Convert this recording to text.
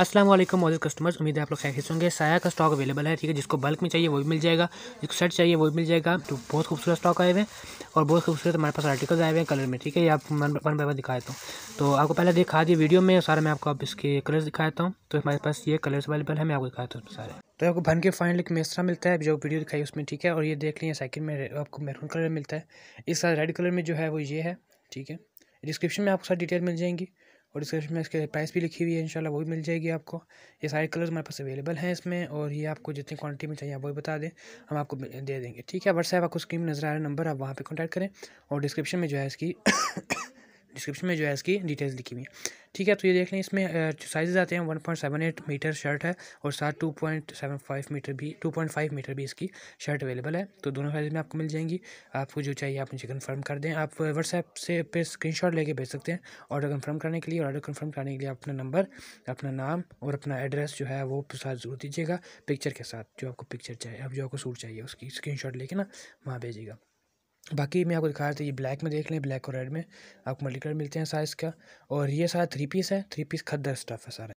Aslam model customers उम्मीद है आप लोग खैर होंगे साया का स्टॉक अवेलेबल है ठीक है जिसको बल्क में चाहिए वो भी मिल जाएगा जिसको सेट चाहिए वो भी मिल जाएगा तो बहुत खूबसूरत स्टॉक आए हुए हैं और बहुत खूबसूरत हमारे पास आर्टिकल्स आए हुए हैं कलर में ठीक है ये आप वन बाय वन दिखा हूँ तो आपको पहले दिखा दिए वीडियो में सारा मैं आपको आप इसके कलर्स दिखाता हूँ तो हमारे पास ये कलर्स अवेलेबल है मैं आपको दिखाता हूँ सारे तो आपको भन के फाइनल एक मेस्ट्रा मिलता है जो वीडियो दिखाई उसमें ठीक है और ये देख लें साइकिल में आपको मैरून कलर मिलता है इस रेड कलर में जो है वो ये है ठीक है डिस्क्रिप्शन में आपको सारी डिटेल मिल जाएंगी और डिस्क्रिप्शन में इसके प्राइस भी लिखी हुई है इंशाल्लाह वो भी मिल जाएगी आपको ये सारे कलर्स हमारे पास अवेलेबल हैं इसमें और ये आपको जितनी क्वांटिटी में चाहिए आप भी बता दें हम आपको दे देंगे ठीक है व्हाट्सएप आपको स्क्रीन नज़र आ रहा है नंबर आप वहाँ पर कॉन्टैक्ट करें और डिस्क्रिप्शन में जो है इसकी डिस्क्रिप्शन में जो है इसकी डिटेल्स लिखी हुई है ठीक है तो ये देख लें इसमें साइजेज आते हैं one point seven eight metre shirt है और साथ two point seven five metre भी टू पॉइंट फाइव मीटर भी इसकी शर्ट अवेलेबल है तो दोनों साइज़ में आपको मिल जाएंगी आपको जो चाहिए आप मुझे कन्फर्म कर दें आप व्हाट्सएप से पे स्क्रीन शॉट लेके भेज सकते हैं ऑर्डर कन्फर्म करने के लिए ऑर्डर कन्फर्म करने के लिए अपना नंबर अपना नाम और अपना एड्रेस जो है वो साथ जरूर दीजिएगा पिक्चर के साथ जो आपको पिक्चर चाहिए अब जो आपको सूट चाहिए उसकी स्क्रीन लेके ना वहाँ भेजिएगा बाकी मैं आपको दिखा रहा था ये ब्लैक में देख लें ब्लैक और रेड में आपको मल्टी कलर मिलते हैं साइज़ का और ये सारा थ्री पीस है थ्री पीस खद्दर स्टफ़ है सारा